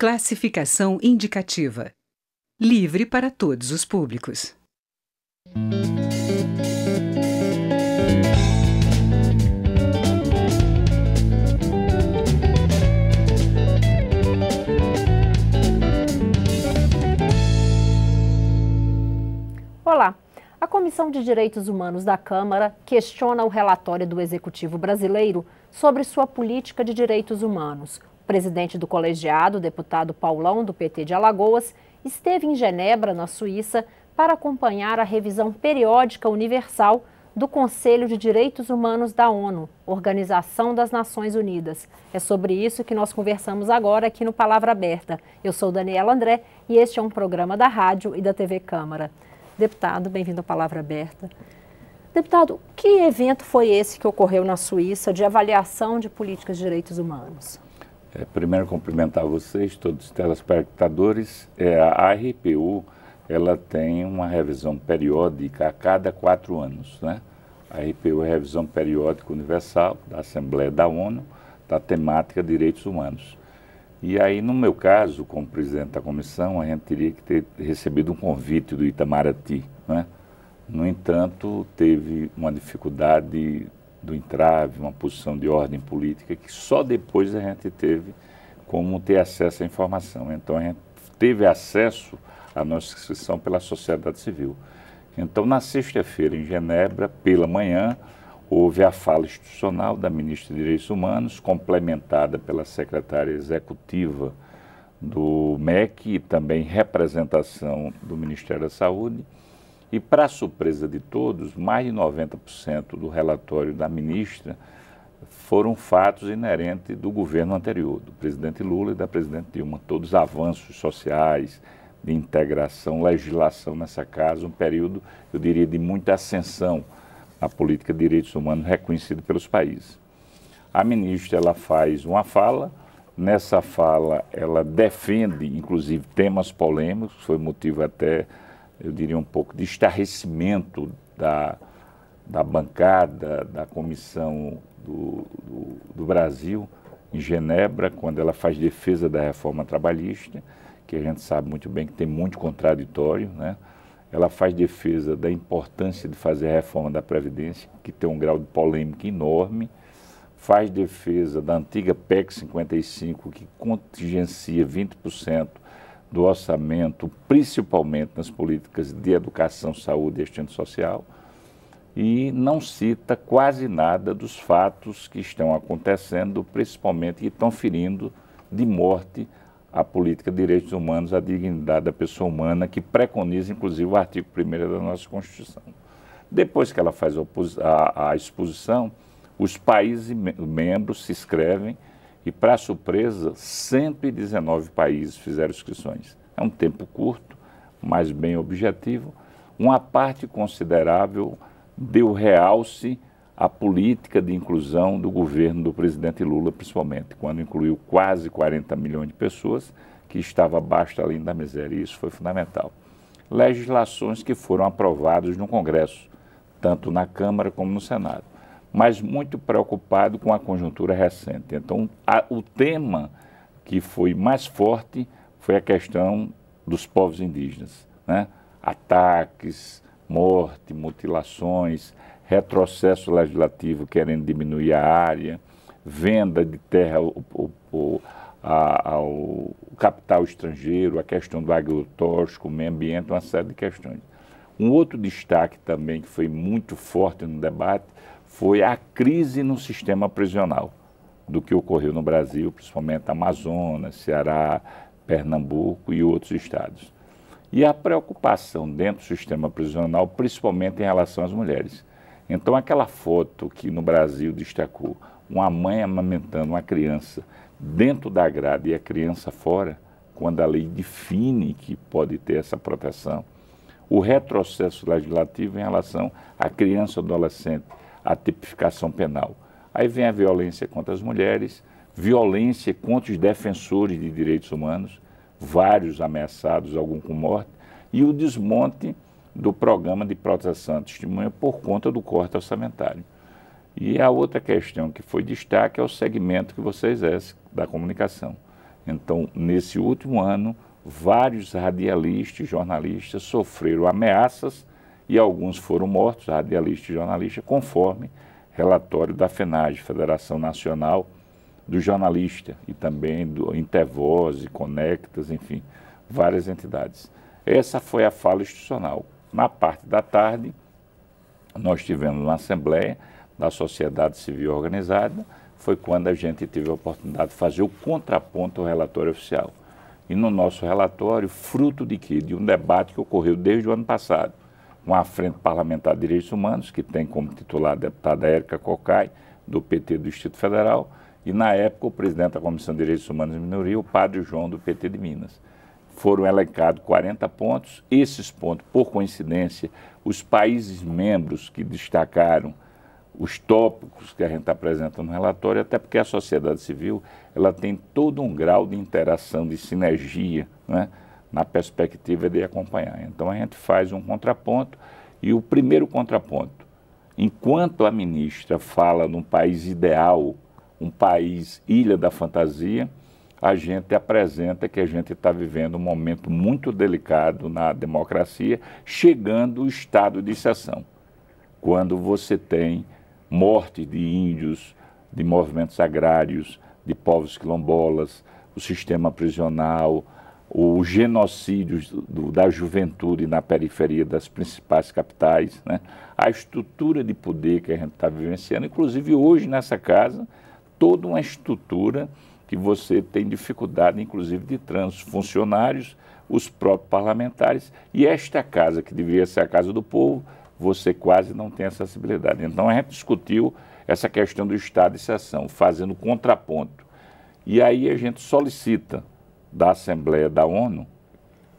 Classificação indicativa livre para todos os públicos. Olá. A Comissão de Direitos Humanos da Câmara questiona o relatório do Executivo brasileiro sobre sua política de direitos humanos, presidente do colegiado, deputado Paulão, do PT de Alagoas, esteve em Genebra, na Suíça, para acompanhar a revisão periódica universal do Conselho de Direitos Humanos da ONU, Organização das Nações Unidas. É sobre isso que nós conversamos agora aqui no Palavra Aberta. Eu sou Daniela André e este é um programa da rádio e da TV Câmara. Deputado, bem-vindo ao Palavra Aberta. Deputado, que evento foi esse que ocorreu na Suíça de avaliação de políticas de direitos humanos? É, primeiro cumprimentar vocês, todos os telespectadores. É, a RPU ela tem uma revisão periódica a cada quatro anos, né? A RPU é a revisão periódica universal da Assembleia da ONU da temática direitos humanos. E aí, no meu caso, como presidente da comissão, a gente teria que ter recebido um convite do Itamaraty, né? No entanto, teve uma dificuldade do entrave, uma posição de ordem política que só depois a gente teve como ter acesso à informação. Então a gente teve acesso à nossa inscrição pela sociedade civil. Então na sexta-feira em Genebra, pela manhã, houve a fala institucional da ministra de Direitos Humanos, complementada pela secretária executiva do MEC e também representação do Ministério da Saúde. E, para surpresa de todos, mais de 90% do relatório da ministra foram fatos inerentes do governo anterior, do presidente Lula e da presidente Dilma. Todos os avanços sociais, de integração, legislação nessa casa, um período, eu diria, de muita ascensão à política de direitos humanos reconhecida pelos países. A ministra ela faz uma fala, nessa fala ela defende, inclusive, temas polêmicos, foi motivo até eu diria um pouco de estarrecimento da, da bancada da Comissão do, do, do Brasil em Genebra, quando ela faz defesa da reforma trabalhista, que a gente sabe muito bem que tem muito contraditório, né? ela faz defesa da importância de fazer a reforma da Previdência, que tem um grau de polêmica enorme, faz defesa da antiga PEC 55, que contingencia 20% do orçamento, principalmente nas políticas de educação, saúde e assistência social, e não cita quase nada dos fatos que estão acontecendo, principalmente que estão ferindo de morte a política de direitos humanos, a dignidade da pessoa humana, que preconiza inclusive o artigo 1 da nossa Constituição. Depois que ela faz a, a, a exposição, os países membros se inscrevem e, para surpresa, 119 países fizeram inscrições. É um tempo curto, mas bem objetivo. Uma parte considerável deu realce à política de inclusão do governo do presidente Lula, principalmente, quando incluiu quase 40 milhões de pessoas que estavam abaixo da linha da miséria. E isso foi fundamental. Legislações que foram aprovadas no Congresso, tanto na Câmara como no Senado mas muito preocupado com a conjuntura recente. Então, a, o tema que foi mais forte foi a questão dos povos indígenas, né? Ataques, morte, mutilações, retrocesso legislativo querendo diminuir a área, venda de terra ao, ao capital estrangeiro, a questão do agrotóxico, meio ambiente, uma série de questões. Um outro destaque também que foi muito forte no debate foi a crise no sistema prisional do que ocorreu no Brasil, principalmente Amazonas, Ceará, Pernambuco e outros estados. E a preocupação dentro do sistema prisional, principalmente em relação às mulheres. Então, aquela foto que no Brasil destacou uma mãe amamentando uma criança dentro da grade e a criança fora, quando a lei define que pode ter essa proteção, o retrocesso legislativo em relação à criança e adolescente a tipificação penal. Aí vem a violência contra as mulheres, violência contra os defensores de direitos humanos, vários ameaçados, algum com morte, e o desmonte do programa de proteção de testemunha por conta do corte orçamentário. E a outra questão que foi destaque é o segmento que você exerce é, da comunicação. Então, nesse último ano, vários radialistas, jornalistas sofreram ameaças e alguns foram mortos, radialista e jornalista, conforme relatório da FENAGE, Federação Nacional do Jornalista, e também do Intervoz, Conectas, enfim, várias entidades. Essa foi a fala institucional. Na parte da tarde, nós tivemos uma assembleia da sociedade civil organizada, foi quando a gente teve a oportunidade de fazer o contraponto ao relatório oficial. E no nosso relatório, fruto de quê? De um debate que ocorreu desde o ano passado uma frente parlamentar de direitos humanos, que tem como titular a deputada Érica Cocai, do PT do Distrito Federal, e na época o presidente da Comissão de Direitos Humanos e Minoria, o padre João do PT de Minas. Foram elencados 40 pontos, esses pontos, por coincidência, os países membros que destacaram os tópicos que a gente apresenta no relatório, até porque a sociedade civil ela tem todo um grau de interação, de sinergia, né? na perspectiva de acompanhar. Então a gente faz um contraponto e o primeiro contraponto, enquanto a ministra fala num país ideal, um país ilha da fantasia, a gente apresenta que a gente está vivendo um momento muito delicado na democracia, chegando o estado de exceção, quando você tem morte de índios, de movimentos agrários, de povos quilombolas, o sistema prisional, o genocídio do, da juventude na periferia das principais capitais, né? a estrutura de poder que a gente está vivenciando, inclusive hoje nessa casa, toda uma estrutura que você tem dificuldade, inclusive, de trânsito, funcionários, os próprios parlamentares, e esta casa, que deveria ser a casa do povo, você quase não tem acessibilidade. Então a gente discutiu essa questão do Estado de exceção, fazendo contraponto. E aí a gente solicita da Assembleia da ONU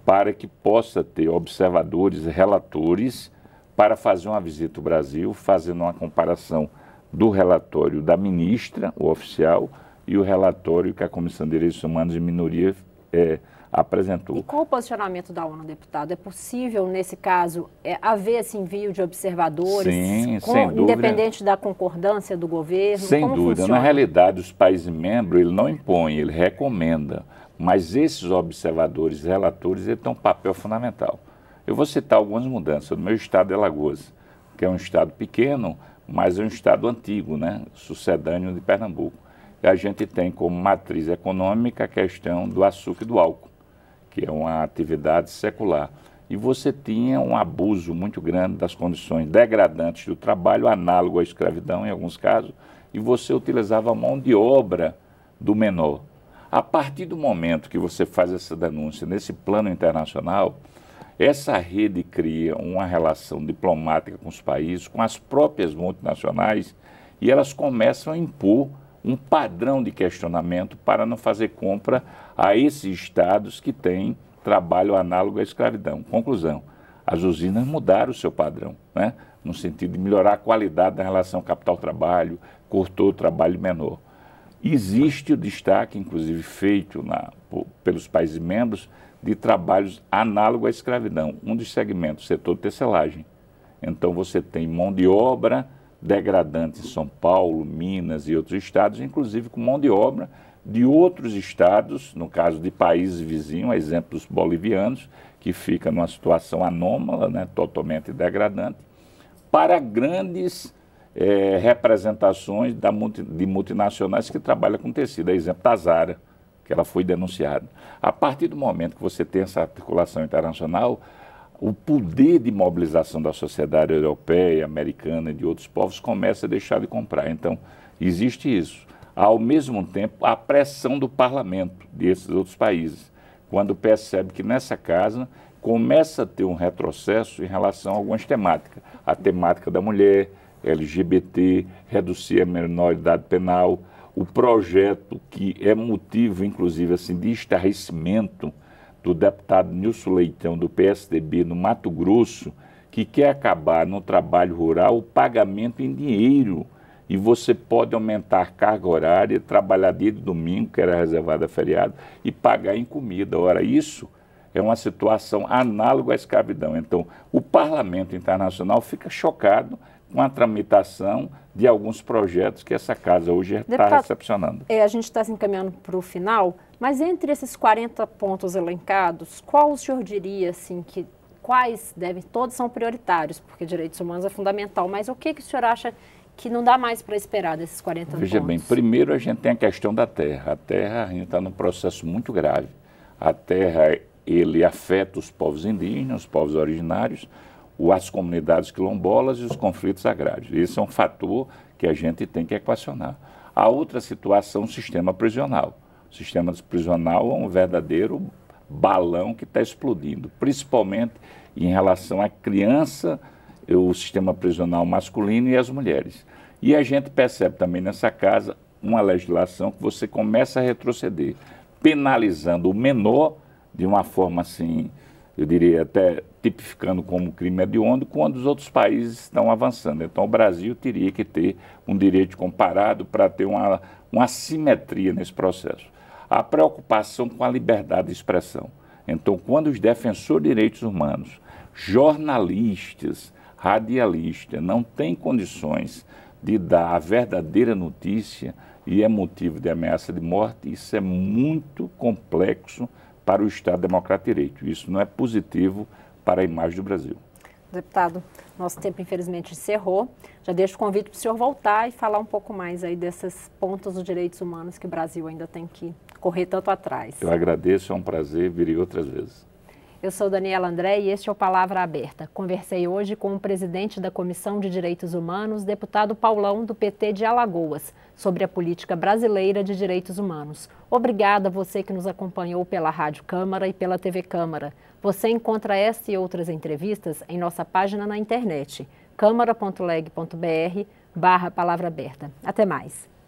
para que possa ter observadores, relatores, para fazer uma visita ao Brasil, fazendo uma comparação do relatório da ministra, o oficial, e o relatório que a Comissão de Direitos Humanos e Minoria é, apresentou. E qual o posicionamento da ONU, deputado? É possível, nesse caso, é, haver esse envio de observadores, Sim, com, sem dúvida. independente da concordância do governo? Sem dúvida. Funciona? Na realidade, os países membros, ele não impõe, ele recomenda. Mas esses observadores, relatores, eles têm um papel fundamental. Eu vou citar algumas mudanças. No meu estado de é Alagoas, que é um estado pequeno, mas é um estado antigo, né? sucedâneo de Pernambuco. E a gente tem como matriz econômica a questão do açúcar e do álcool, que é uma atividade secular. E você tinha um abuso muito grande das condições degradantes do trabalho, análogo à escravidão em alguns casos, e você utilizava a mão de obra do menor. A partir do momento que você faz essa denúncia nesse plano internacional, essa rede cria uma relação diplomática com os países, com as próprias multinacionais, e elas começam a impor um padrão de questionamento para não fazer compra a esses estados que têm trabalho análogo à escravidão. Conclusão: as usinas mudaram o seu padrão, né? no sentido de melhorar a qualidade da relação capital-trabalho, cortou o trabalho menor. Existe o destaque, inclusive feito na, pelos países membros, de trabalhos análogos à escravidão. Um dos segmentos, setor de tecelagem. Então você tem mão de obra degradante em São Paulo, Minas e outros estados, inclusive com mão de obra de outros estados, no caso de países vizinhos, exemplo dos bolivianos, que fica numa situação anômala, né, totalmente degradante, para grandes é, representações da, de multinacionais que trabalham com tecido. É exemplo da Zara, que ela foi denunciada. A partir do momento que você tem essa articulação internacional, o poder de mobilização da sociedade europeia, americana e de outros povos começa a deixar de comprar. Então, existe isso. Ao mesmo tempo, a pressão do parlamento desses outros países, quando percebe que nessa casa começa a ter um retrocesso em relação a algumas temáticas. A temática da mulher, LGBT, reduzir a menoridade penal, o projeto que é motivo, inclusive, assim, de estarrecimento do deputado Nilson Leitão, do PSDB, no Mato Grosso, que quer acabar no trabalho rural o pagamento em dinheiro. E você pode aumentar a carga horária, trabalhar dia de domingo, que era reservado a feriado, e pagar em comida. Ora, isso é uma situação análoga à escravidão. Então, o parlamento internacional fica chocado com a tramitação de alguns projetos que essa casa hoje está recepcionando. É, a gente está se encaminhando para o final, mas entre esses 40 pontos elencados, qual o senhor diria assim, que quais devem, todos são prioritários, porque direitos humanos é fundamental, mas o que, que o senhor acha que não dá mais para esperar desses 40 Veja pontos? Veja bem, primeiro a gente tem a questão da terra. A terra ainda está num processo muito grave. A terra, ele afeta os povos indígenas, os povos originários, as comunidades quilombolas e os conflitos agrários. Isso é um fator que a gente tem que equacionar. A outra situação, o sistema prisional. O sistema prisional é um verdadeiro balão que está explodindo, principalmente em relação à criança, o sistema prisional masculino e as mulheres. E a gente percebe também nessa casa uma legislação que você começa a retroceder, penalizando o menor de uma forma assim, eu diria até tipificando como crime hediondo quando os outros países estão avançando. Então, o Brasil teria que ter um direito comparado para ter uma, uma simetria nesse processo. A preocupação com a liberdade de expressão. Então, quando os defensores de direitos humanos, jornalistas, radialistas, não têm condições de dar a verdadeira notícia e é motivo de ameaça de morte, isso é muito complexo para o Estado Democrático de Direito. Isso não é positivo para a imagem do Brasil. Deputado, nosso tempo infelizmente encerrou. Já deixo o convite para o senhor voltar e falar um pouco mais aí desses pontos dos direitos humanos que o Brasil ainda tem que correr tanto atrás. Eu agradeço, é um prazer, virei outras vezes. Eu sou Daniela André e este é o Palavra Aberta. Conversei hoje com o presidente da Comissão de Direitos Humanos, deputado Paulão, do PT de Alagoas, sobre a política brasileira de direitos humanos. Obrigada a você que nos acompanhou pela Rádio Câmara e pela TV Câmara. Você encontra essa e outras entrevistas em nossa página na internet, câmara.leg.br barra palavra aberta. Até mais!